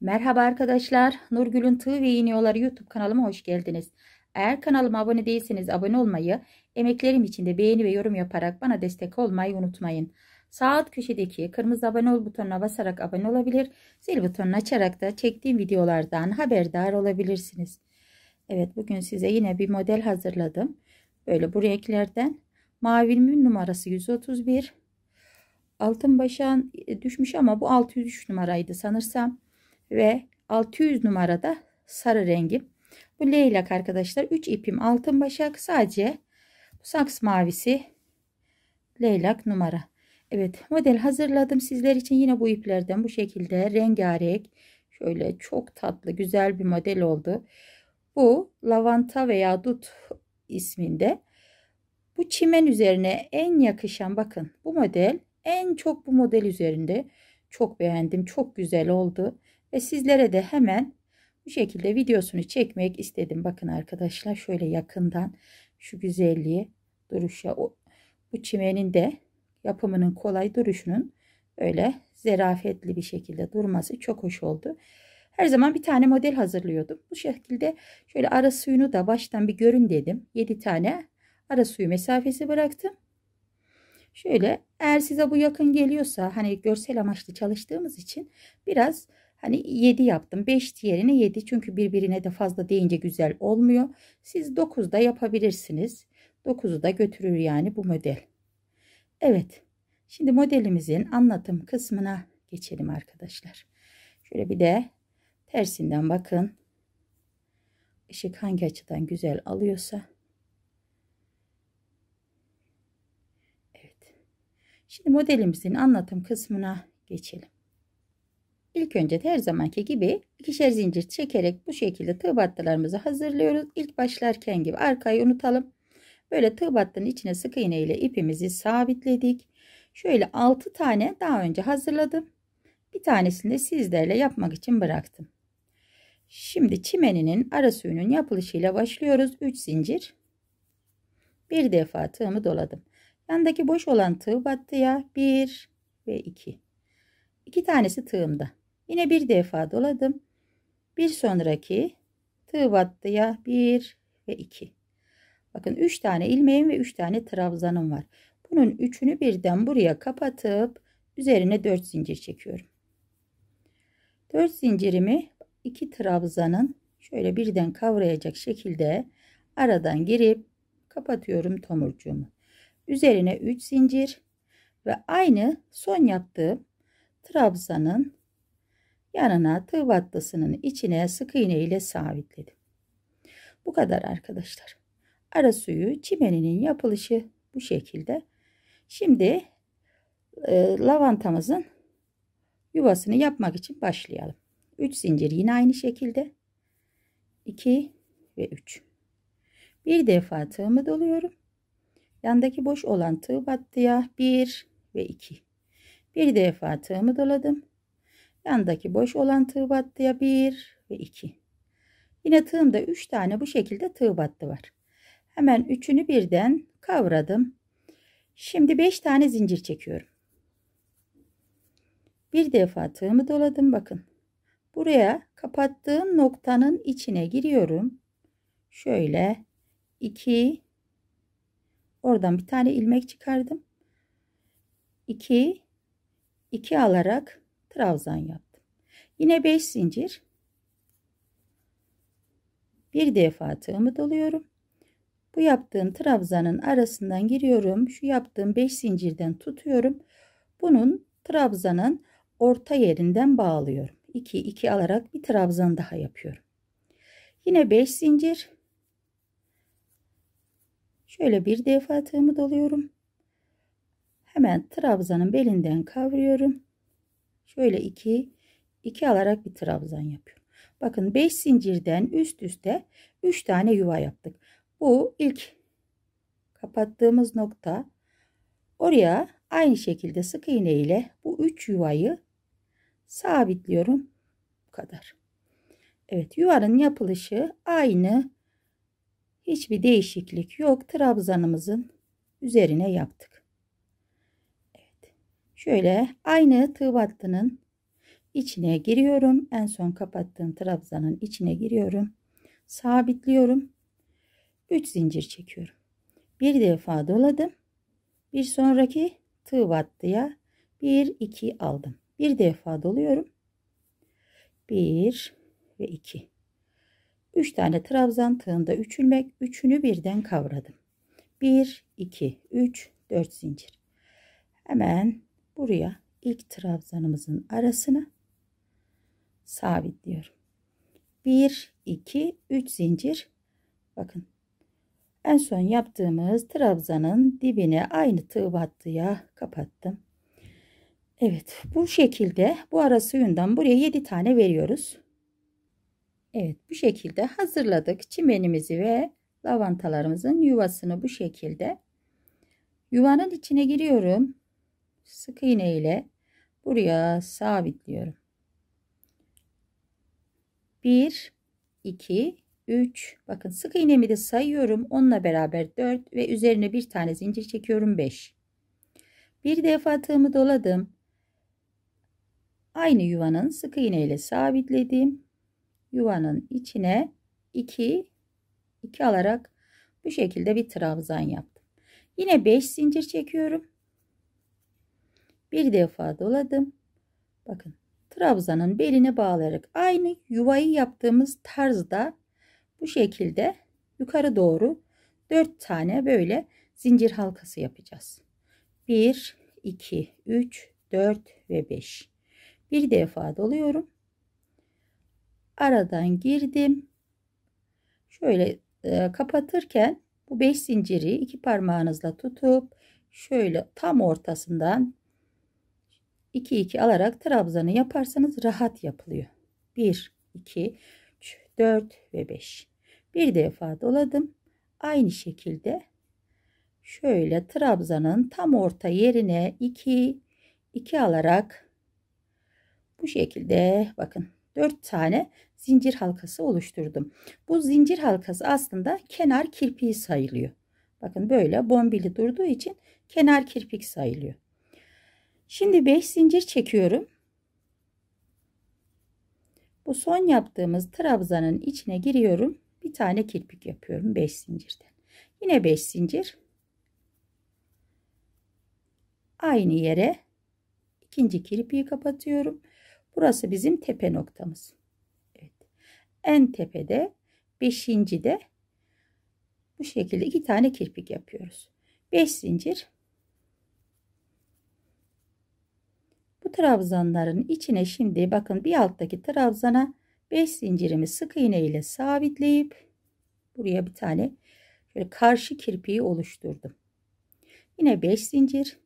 Merhaba arkadaşlar. Nurgül'ün Tığ ve İğniyorları YouTube kanalıma hoş geldiniz. Eğer kanalıma abone değilseniz abone olmayı, emeklerim için de beğeni ve yorum yaparak bana destek olmayı unutmayın. Sağ alt köşedeki kırmızı abone ol butonuna basarak abone olabilir, zil butonunu açarak da çektiğim videolardan haberdar olabilirsiniz. Evet bugün size yine bir model hazırladım. Böyle bu renklerden mavimin numarası 131. Altın başan e, düşmüş ama bu 603 numaraydı sanırsam ve 600 numarada sarı rengim. Bu leylak arkadaşlar 3 ipim altın başak sadece saks mavisi leylak numara. Evet model hazırladım sizler için yine bu iplerden bu şekilde rengarenk şöyle çok tatlı güzel bir model oldu. Bu lavanta veya dut isminde. Bu çimen üzerine en yakışan bakın bu model en çok bu model üzerinde çok beğendim çok güzel oldu. Ve sizlere de hemen bu şekilde videosunu çekmek istedim. Bakın arkadaşlar şöyle yakından şu güzelliği duruşa o, bu çimenin de yapımının kolay duruşunun öyle zerafetli bir şekilde durması çok hoş oldu. Her zaman bir tane model hazırlıyordum. Bu şekilde şöyle ara suyunu da baştan bir görün dedim. 7 tane ara suyu mesafesi bıraktım. Şöyle eğer size bu yakın geliyorsa hani görsel amaçlı çalıştığımız için biraz Hani 7 yaptım. 5 yerine 7 çünkü birbirine de fazla deyince güzel olmuyor. Siz 9 da yapabilirsiniz. 9'u da götürür yani bu model. Evet. Şimdi modelimizin anlatım kısmına geçelim arkadaşlar. Şöyle bir de tersinden bakın. Işık hangi açıdan güzel alıyorsa. Evet. Şimdi modelimizin anlatım kısmına geçelim. İlk önce de her zamanki gibi ikişer zincir çekerek bu şekilde tığ battılarımızı hazırlıyoruz. İlk başlarken gibi arkayı unutalım. Böyle tığ battının içine sık iğne ile ipimizi sabitledik. Şöyle 6 tane daha önce hazırladım. Bir tanesini de sizlerle yapmak için bıraktım. Şimdi çimeninin ara suyunun yapılışıyla başlıyoruz. 3 zincir. Bir defa tığımı doladım. Yandaki boş olan tığ battıya 1 ve 2. İki. tanesi tığımda. Yine bir defa doladım. Bir sonraki tığ battıya 1 ve 2. Bakın 3 tane ilmeğim ve 3 tane trabzanım var. Bunun üçünü birden buraya kapatıp üzerine 4 zincir çekiyorum. 4 zincirimi 2 trabzanın şöyle birden kavrayacak şekilde aradan girip kapatıyorum tomurcuğumu. Üzerine 3 zincir ve aynı son yaptığım trabzanın yanına tığ battasının içine sık iğne ile sabitledim. Bu kadar arkadaşlar. Ara suyu çimeninin yapılışı bu şekilde. Şimdi e, lavantamızın yuvasını yapmak için başlayalım. 3 zincir yine aynı şekilde. 2 ve 3. Bir defa tığımı doluyorum. Yandaki boş olan tığ battıya 1 ve 2. Bir defa tığımı doladım. Yandaki boş olan tığ battıya 1 ve 2. Yine tığımda 3 tane bu şekilde tığ battı var. Hemen üçünü birden kavradım. Şimdi 5 tane zincir çekiyorum. Bir defa tığımı doladım bakın. Buraya kapattığım noktanın içine giriyorum. Şöyle 2 oradan bir tane ilmek çıkardım. 2 2 alarak trabzan yaptım. Yine 5 zincir. Bir defa tığımı doluyorum. Bu yaptığım trabzanın arasından giriyorum. Şu yaptığım 5 zincirden tutuyorum. Bunun trabzanın orta yerinden bağlıyorum. 2 2 alarak bir trabzan daha yapıyorum. Yine 5 zincir. Şöyle bir defa tığımı doluyorum. Hemen trabzanın belinden kavruyorum. Şöyle 2 2 alarak bir trabzan yapıyorum. Bakın 5 zincirden üst üste 3 tane yuva yaptık. Bu ilk kapattığımız nokta. Oraya aynı şekilde sık iğne ile bu 3 yuvayı sabitliyorum. Bu kadar. Evet yuvanın yapılışı aynı. Hiçbir değişiklik yok. Trabzanımızın üzerine yaptık. Şöyle aynı tığ battının içine giriyorum. En son kapattığım trabzanın içine giriyorum. Sabitliyorum. 3 zincir çekiyorum. Bir defa doladım. Bir sonraki tığ battıya 1 2 aldım. Bir defa doluyorum. 1 ve 2. 3 tane trabzan tığında üçülmek. Üçünü birden kavradım. 1 2 3 4 zincir. Hemen buraya ilk trabzanımızın arasına sabitliyorum. 1 2 3 zincir bakın en son yaptığımız trabzanın dibine aynı tığ battıya kapattım. Evet bu şekilde bu arası yönden buraya 7 tane veriyoruz. Evet bu şekilde hazırladık çimenimizi ve lavantalarımızın yuvasını bu şekilde. Yuvanın içine giriyorum sık iğne ile buraya sabitliyorum. 1 2 3 bakın sık iğnemi de sayıyorum. Onunla beraber 4 ve üzerine bir tane zincir çekiyorum 5. Bir defa tığımı doladım. Aynı yuvanın sık iğne ile sabitledim. Yuvanın içine 2 2 alarak bu şekilde bir trabzan yaptım. Yine 5 zincir çekiyorum bir defa doladım. Bakın trabzanın beline bağlayarak aynı yuvayı yaptığımız tarzda bu şekilde yukarı doğru 4 tane böyle zincir halkası yapacağız. 1, 2, 3, 4 ve 5. Bir defa doluyorum. Aradan girdim. Şöyle e, kapatırken bu 5 zinciri iki parmağınızla tutup şöyle tam ortasından 2 2 alarak trabzanı yaparsanız rahat yapılıyor. 1 2 3 4 ve 5. Bir defa doladım. Aynı şekilde şöyle trabzanın tam orta yerine 2 2 alarak bu şekilde bakın 4 tane zincir halkası oluşturdum. Bu zincir halkası aslında kenar kirpiği sayılıyor. Bakın böyle bombili durduğu için kenar kirpik sayılıyor. Şimdi 5 zincir çekiyorum. Bu son yaptığımız trabzanın içine giriyorum. Bir tane kirpik yapıyorum 5 zincirden. Yine 5 zincir. Aynı yere ikinci kirpiği kapatıyorum. Burası bizim tepe noktamız. Evet. En tepede 5. de bu şekilde iki tane kirpik yapıyoruz. 5 zincir Bu trabzanların içine şimdi bakın bir alttaki trabzana 5 zincirimi sık iğne ile sabitleyip buraya bir tane şöyle karşı kirpiği oluşturdum. Yine 5 zincir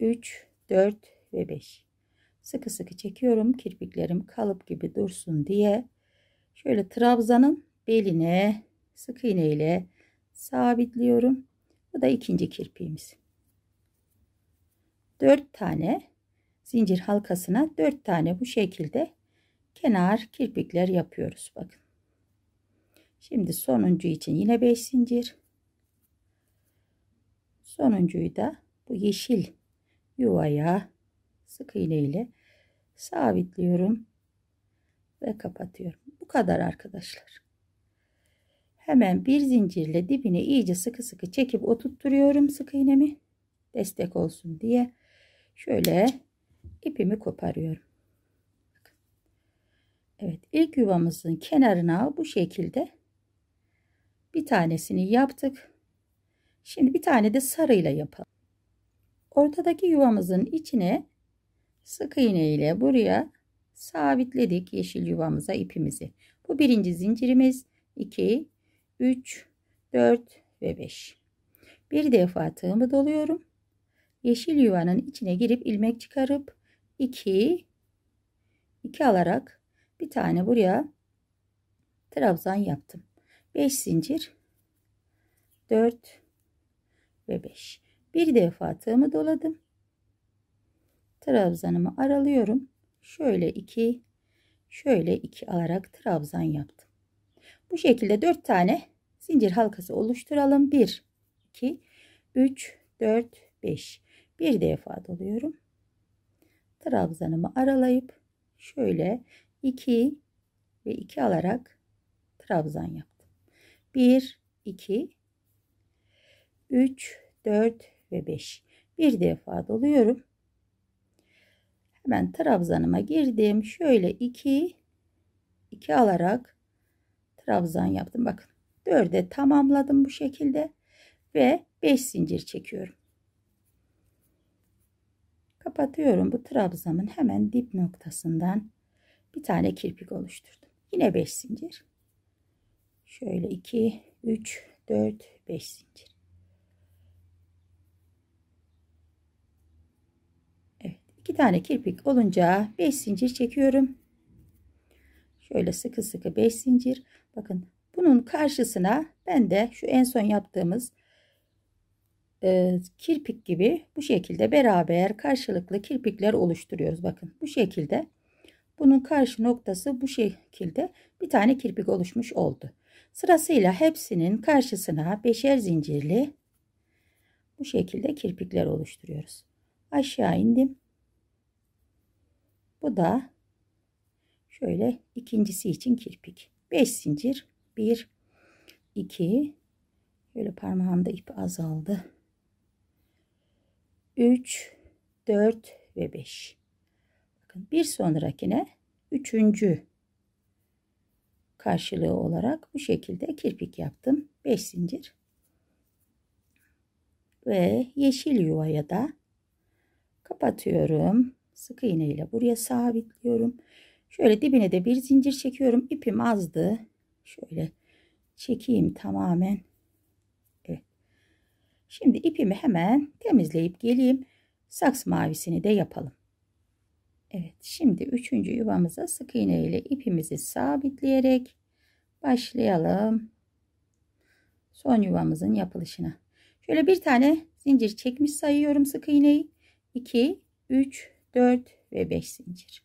3 4 ve 5 sıkı sıkı çekiyorum kirpiklerim kalıp gibi dursun diye şöyle trabzanın beline sık iğne ile sabitliyorum. Bu da ikinci kirpiğimiz. 4 tane zincir halkasına 4 tane bu şekilde kenar kirpikler yapıyoruz. Bakın. Şimdi sonuncu için yine 5 zincir. Sonuncuyu da bu yeşil yuvaya sık iğne ile sabitliyorum ve kapatıyorum. Bu kadar arkadaşlar. Hemen bir zincirle dibini iyice sıkı sıkı çekip oturtturuyorum sık iğnemi. Destek olsun diye şöyle ipimi koparıyorum. Evet ilk yuvamızın kenarına bu şekilde bir tanesini yaptık. Şimdi bir tane de sarıyla yapalım. Ortadaki yuvamızın içine sık iğne ile buraya sabitledik yeşil yuvamıza ipimizi. Bu birinci zincirimiz 2, 3, 4 ve 5. Bir defa tığımı doluyorum yeşil yuvanın içine girip ilmek çıkarıp 2 2 alarak bir tane buraya trabzan yaptım. 5 zincir 4 ve 5. Bir defa tığımı doladım. Trabzanımı aralıyorum. Şöyle 2 şöyle 2 alarak trabzan yaptım. Bu şekilde 4 tane zincir halkası oluşturalım. 1 2 3 4 5 bir defa doluyorum. Trabzanımı aralayıp şöyle 2 ve 2 alarak trabzan yaptım. 1, 2, 3, 4 ve 5. Bir defa doluyorum. Hemen trabzanıma girdim. Şöyle 2, 2 alarak trabzan yaptım. Bakın 4'e tamamladım bu şekilde ve 5 zincir çekiyorum kapatıyorum. Bu trabzamın hemen dip noktasından bir tane kirpik oluşturdum. Yine 5 zincir. Şöyle 2, 3, 4, 5 zincir. Evet. 2 tane kirpik olunca 5 zincir çekiyorum. Şöyle sıkı sıkı 5 zincir. Bakın bunun karşısına ben de şu en son yaptığımız e, kirpik gibi bu şekilde beraber karşılıklı kirpikler oluşturuyoruz. Bakın bu şekilde bunun karşı noktası bu şekilde bir tane kirpik oluşmuş oldu. Sırasıyla hepsinin karşısına beşer zincirli bu şekilde kirpikler oluşturuyoruz. Aşağı indim. Bu da şöyle ikincisi için kirpik. 5 zincir. 1 2 Böyle parmağımda ip azaldı. 3, 4 ve 5. Bakın bir sonrakine üçüncü karşılığı olarak bu şekilde kirpik yaptım. 5 zincir. Ve yeşil yuvaya da kapatıyorum. Sık iğne ile buraya sabitliyorum. Şöyle dibine de bir zincir çekiyorum. İpim azdı. Şöyle çekeyim tamamen. Şimdi ipimi hemen temizleyip geleyim. Saks mavisini de yapalım. Evet şimdi üçüncü yuvamıza sık iğne ile ipimizi sabitleyerek başlayalım. Son yuvamızın yapılışına. Şöyle bir tane zincir çekmiş sayıyorum sık iğneyi. 2, 3, 4 ve 5 zincir.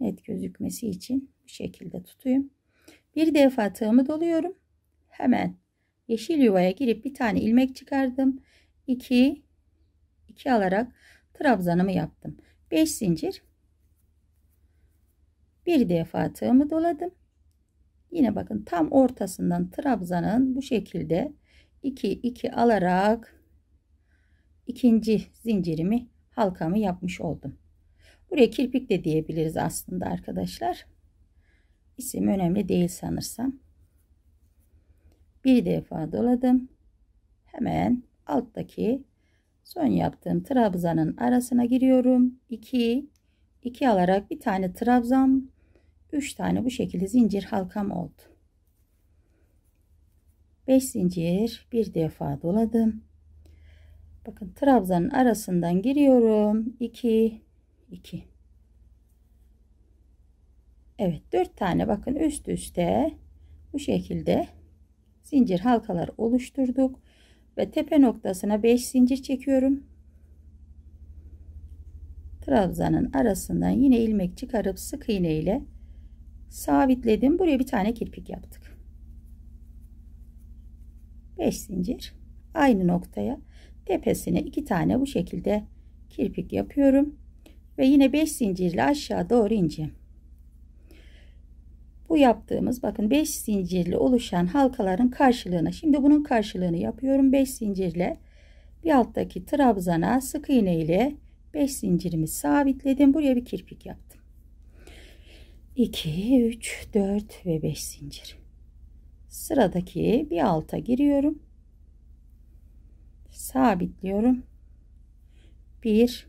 Net gözükmesi için bu şekilde tutayım. Bir defa tığımı doluyorum. Hemen yeşil yuvaya girip bir tane ilmek çıkardım 2 2 alarak trabzanımı yaptım 5 zincir bir defa tığımı doladım yine bakın tam ortasından trabzanın bu şekilde 2 2 alarak ikinci zincirimi halkamı yapmış oldum buraya kirpik de diyebiliriz aslında arkadaşlar isim önemli değil sanırsam bir defa doladım hemen alttaki son yaptığım trabzanın arasına giriyorum 2 2 alarak bir tane trabzam, 3 tane bu şekilde zincir halkam oldu 5 zincir bir defa doladım bakın trabzanın arasından giriyorum 2 2 Evet 4 tane bakın üst üste bu şekilde zincir halkalar oluşturduk ve tepe noktasına 5 zincir çekiyorum trabzanın arasından yine ilmek çıkarıp sık iğne ile sabitledim buraya bir tane kirpik yaptık 5 zincir aynı noktaya tepesine iki tane bu şekilde kirpik yapıyorum ve yine 5 zincirle aşağı doğru ineceğim bu yaptığımız bakın 5 zincirli oluşan halkaların karşılığını şimdi bunun karşılığını yapıyorum 5 zincirle bir alttaki trabzana sık iğne ile 5 zincirimi sabitledim buraya bir kirpik yaptım 2 3 4 ve 5 zincir sıradaki bir alta giriyorum sabitliyorum 1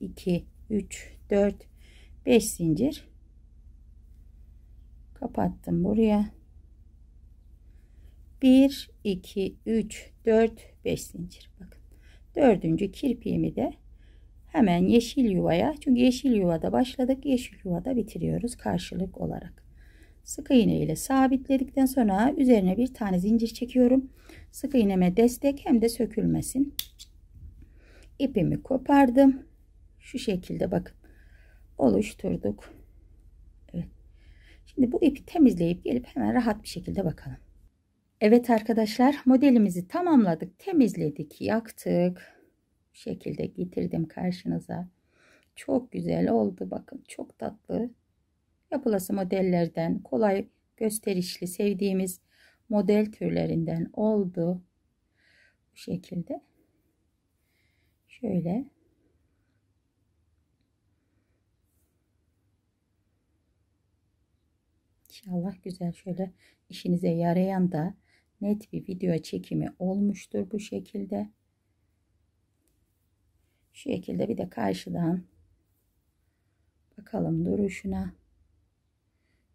2 3 4 5 zincir kapattım buraya 1 2 3 4 5 zincir bakın dördüncü kirpiğimi de hemen yeşil yuvaya çünkü yeşil yuvada başladık yeşil yuvada bitiriyoruz karşılık olarak sık iğne ile sabitledikten sonra üzerine bir tane zincir çekiyorum sık iğneme destek hem de sökülmesin ipimi kopardım şu şekilde bakın oluşturduk Şimdi bu ipi temizleyip gelip hemen rahat bir şekilde bakalım. Evet arkadaşlar modelimizi tamamladık. Temizledik, yaktık. Bu şekilde getirdim karşınıza. Çok güzel oldu. Bakın çok tatlı. Yapılası modellerden kolay gösterişli sevdiğimiz model türlerinden oldu. Bu şekilde. Şöyle. İnşallah güzel şöyle işinize yarayan da net bir video çekimi olmuştur bu şekilde. Şu şekilde bir de karşıdan bakalım duruşuna.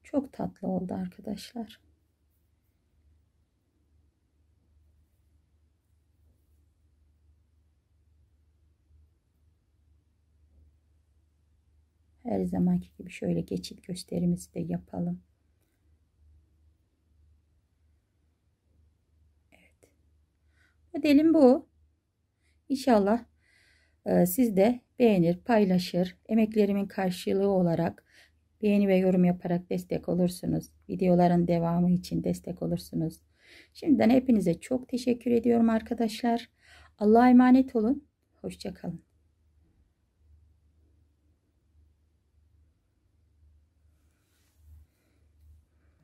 Çok tatlı oldu arkadaşlar. Her zamanki gibi şöyle geçit gösterimizi de yapalım. Modelim bu. İnşallah e, siz de beğenir, paylaşır. Emeklerimin karşılığı olarak beğeni ve yorum yaparak destek olursunuz. Videoların devamı için destek olursunuz. Şimdiden hepinize çok teşekkür ediyorum arkadaşlar. Allah'a emanet olun. Hoşçakalın.